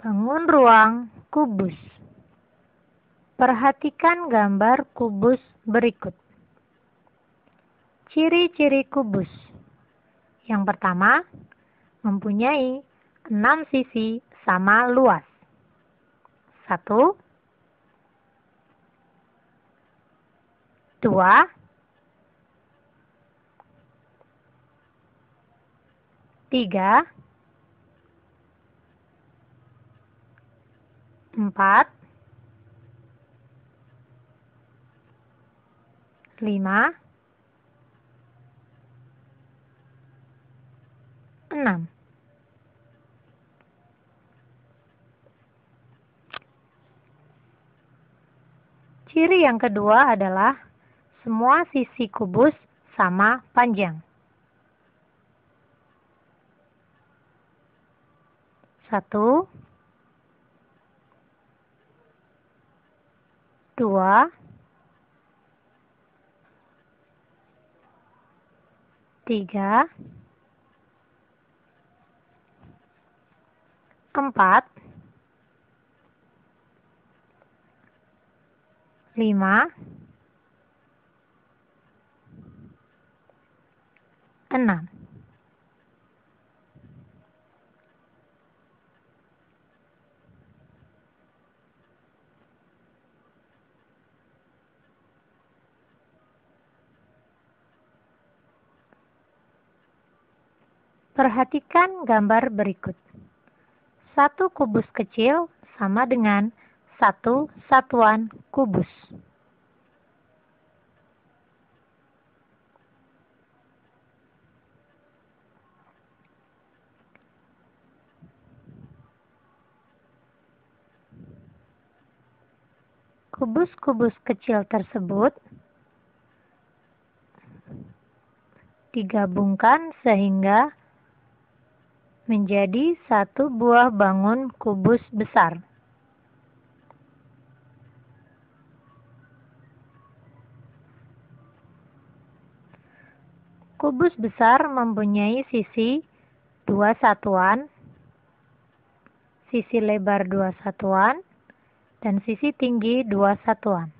Bangun ruang kubus. Perhatikan gambar kubus berikut. Ciri-ciri kubus. Yang pertama, mempunyai enam sisi sama luas. Satu, dua, tiga, empat, lima, enam. Ciri yang kedua adalah semua sisi kubus sama panjang. Satu, dua, tiga, empat, lima, enam. Perhatikan gambar berikut. Satu kubus kecil sama dengan satu satuan kubus. Kubus-kubus kecil tersebut digabungkan sehingga menjadi satu buah bangun kubus besar. Kubus besar mempunyai sisi dua satuan, sisi lebar dua satuan, dan sisi tinggi dua satuan.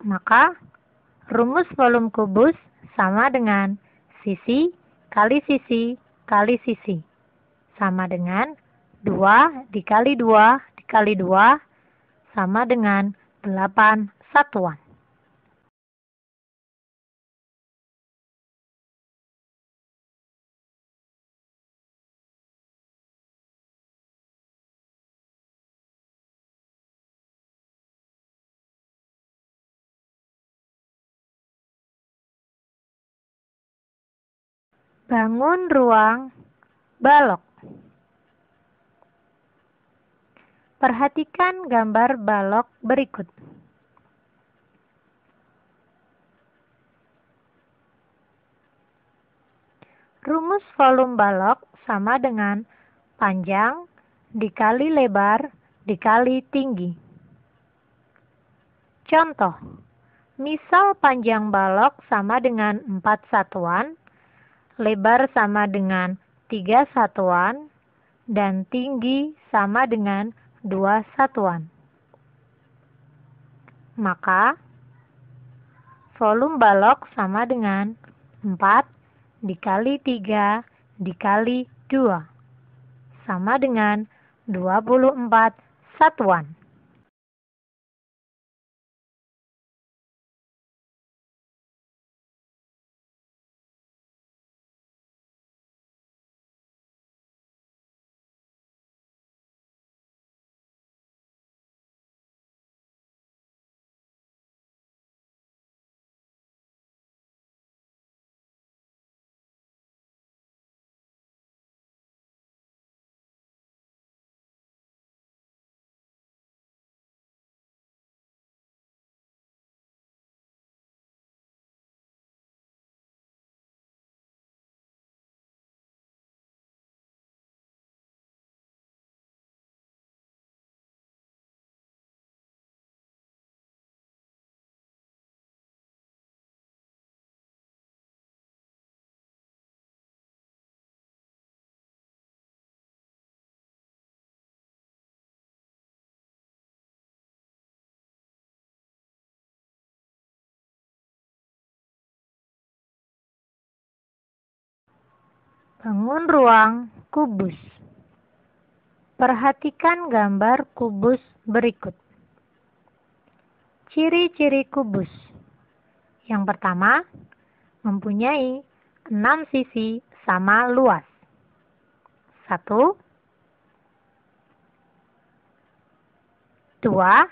Maka, rumus volume kubus sama dengan sisi kali sisi kali sisi sama dengan 2 dikali 2 dikali 2 sama dengan 8 satuan. Bangun ruang balok. Perhatikan gambar balok berikut. Rumus volume balok sama dengan panjang dikali lebar dikali tinggi. Contoh, misal panjang balok sama dengan 4 satuan, lebar sama dengan 3 satuan, dan tinggi sama dengan 2 satuan. Maka, volume balok sama dengan 4 dikali 3 dikali 2, sama dengan 24 satuan. Bangun ruang kubus. Perhatikan gambar kubus berikut. Ciri-ciri kubus. Yang pertama, mempunyai enam sisi sama luas. Satu, dua,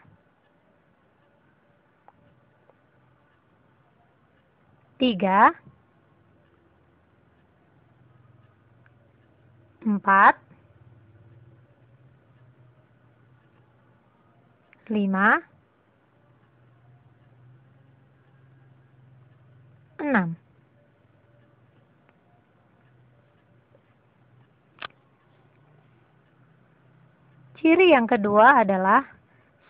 tiga, empat, lima, enam. Ciri yang kedua adalah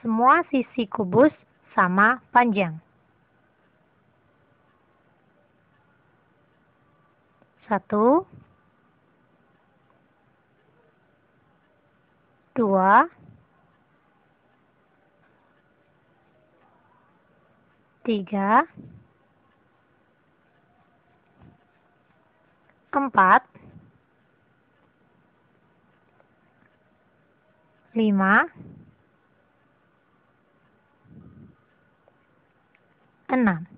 semua sisi kubus sama panjang. Satu, dua, tiga, empat, lima, enam.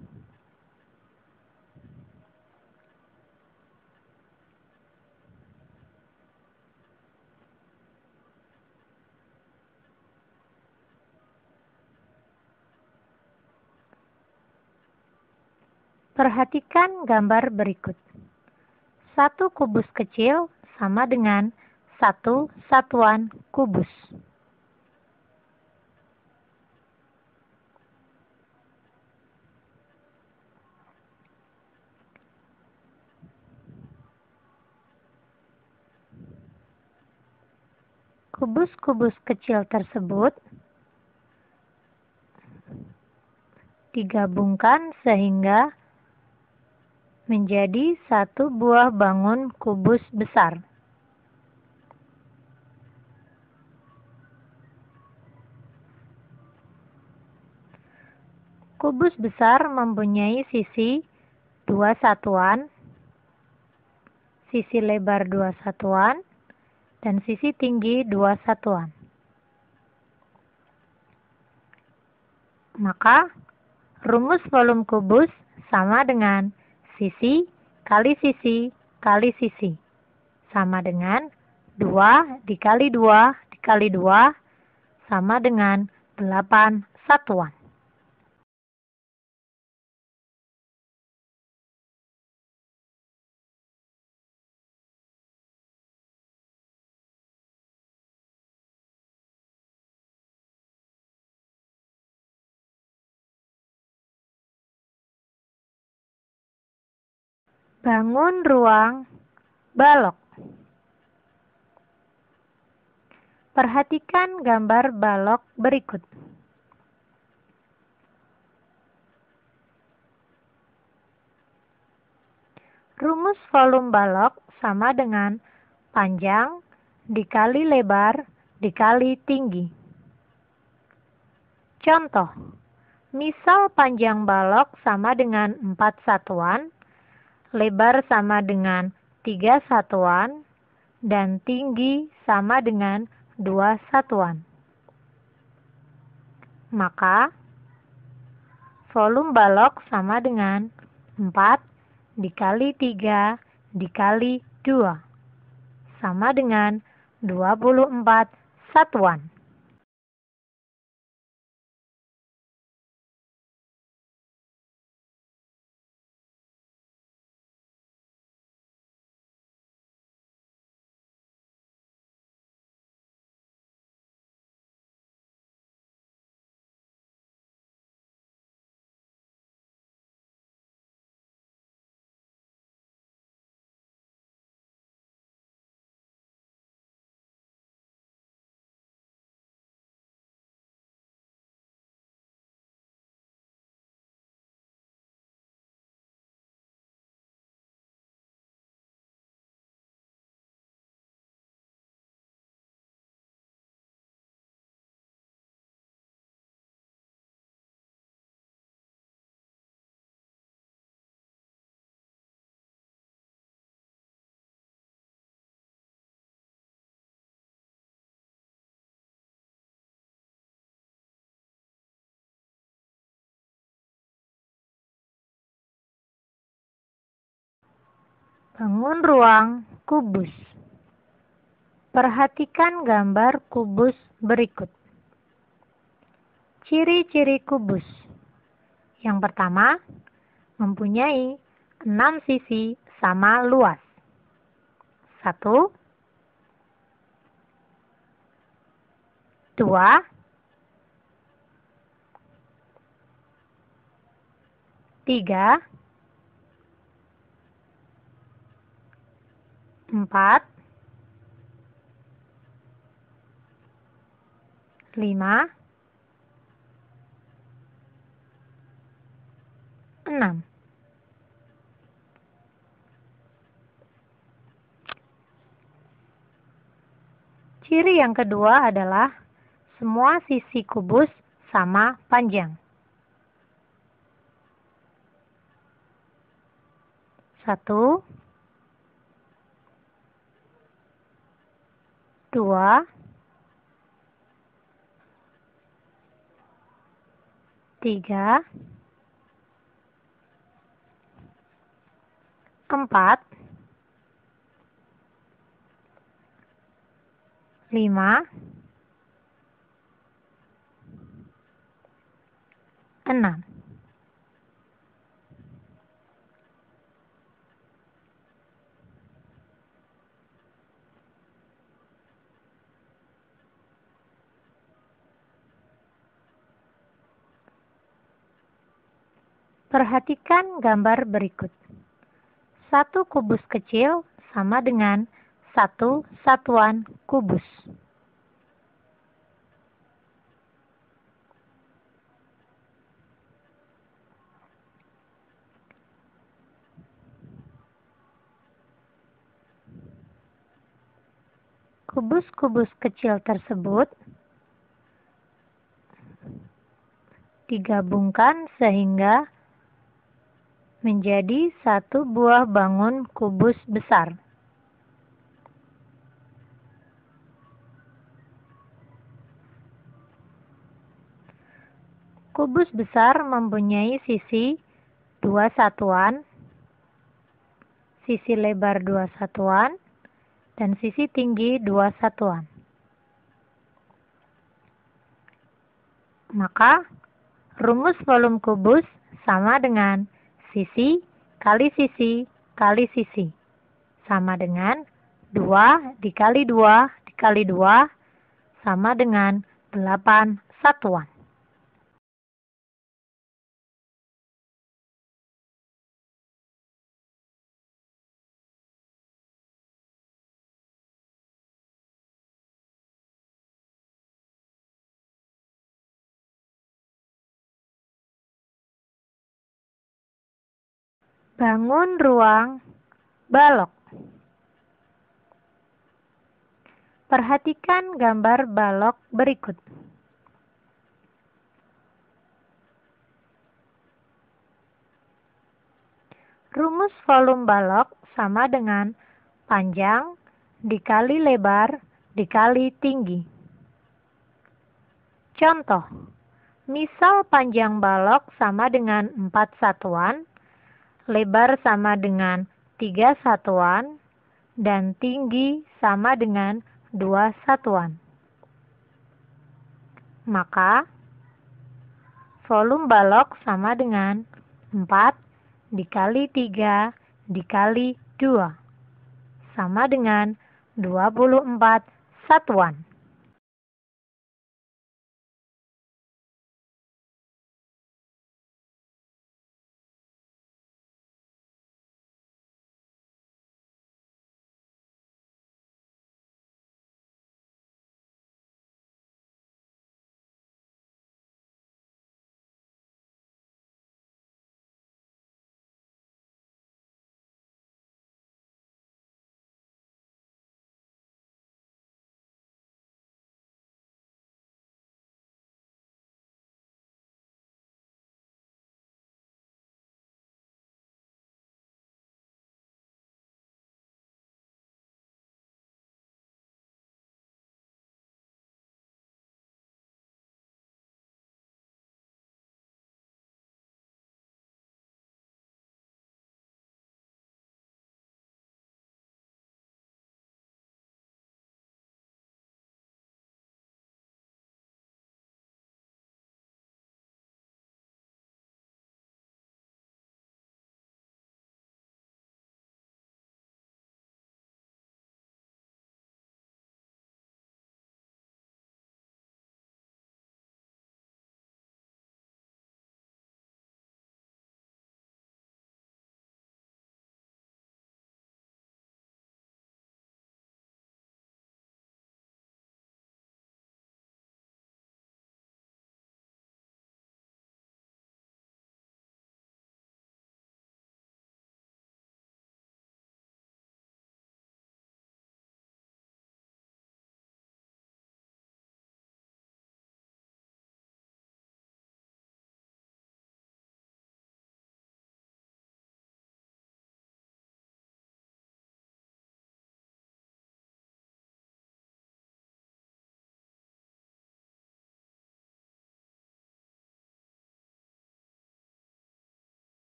Perhatikan gambar berikut. Satu kubus kecil sama dengan satu satuan kubus. kubus-kubus kecil tersebut digabungkan sehingga menjadi satu buah bangun kubus besar. Kubus besar mempunyai sisi dua satuan, sisi lebar dua satuan, dan sisi tinggi dua satuan. Maka, rumus volume kubus sama dengan sisi kali sisi kali sisi. Sama dengan 2 dikali 2 dikali 2 sama dengan 8 satuan. Bangun ruang balok. Perhatikan gambar balok berikut. Rumus volume balok sama dengan panjang dikali lebar dikali tinggi. Contoh, misal panjang balok sama dengan 4 satuan, lebar sama dengan 3 satuan, dan tinggi sama dengan 2 satuan. Maka, volume balok sama dengan 4 dikali 3 dikali 2 sama dengan 24 satuan. Bangun ruang kubus. Perhatikan gambar kubus berikut. Ciri-ciri kubus. Yang pertama, mempunyai enam sisi sama luas. Satu, dua, tiga, empat, lima, enam. Ciri yang kedua adalah semua sisi kubus sama panjang. Satu, dua, tiga, empat, lima, enam. Perhatikan gambar berikut. Satu kubus kecil sama dengan satu satuan kubus. Kubus-kubus kecil tersebut digabungkan sehingga menjadi satu buah bangun kubus besar. Kubus besar mempunyai sisi dua satuan, sisi lebar dua satuan, dan sisi tinggi dua satuan. Maka, rumus volume kubus sama dengan sisi kali sisi kali sisi. Sama dengan 2 dikali 2 dikali 2 sama dengan 8 satuan. bangun ruang balok. Perhatikan gambar balok berikut. Rumus volume balok sama dengan panjang dikali lebar dikali tinggi. Contoh, misal panjang balok sama dengan 4 satuan, lebar sama dengan 3 satuan, dan tinggi sama dengan 2 satuan. Maka, volume balok sama dengan 4 dikali 3 dikali 2 sama dengan 24 satuan.